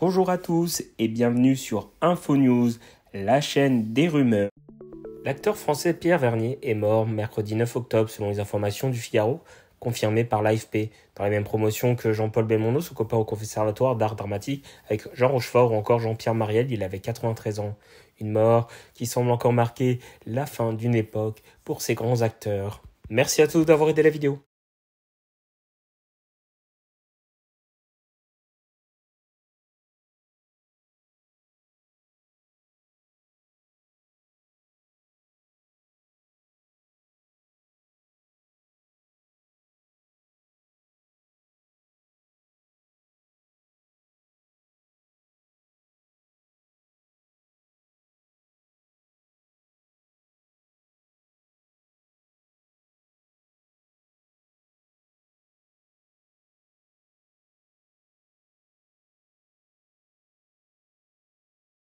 Bonjour à tous et bienvenue sur InfoNews, la chaîne des rumeurs. L'acteur français Pierre Vernier est mort mercredi 9 octobre selon les informations du Figaro, confirmées par l'AFP, dans la même promotion que Jean-Paul Belmondo, son copain au Conservatoire d'art dramatique, avec Jean Rochefort ou encore Jean-Pierre Mariel, il avait 93 ans. Une mort qui semble encore marquer la fin d'une époque pour ces grands acteurs. Merci à tous d'avoir aidé la vidéo.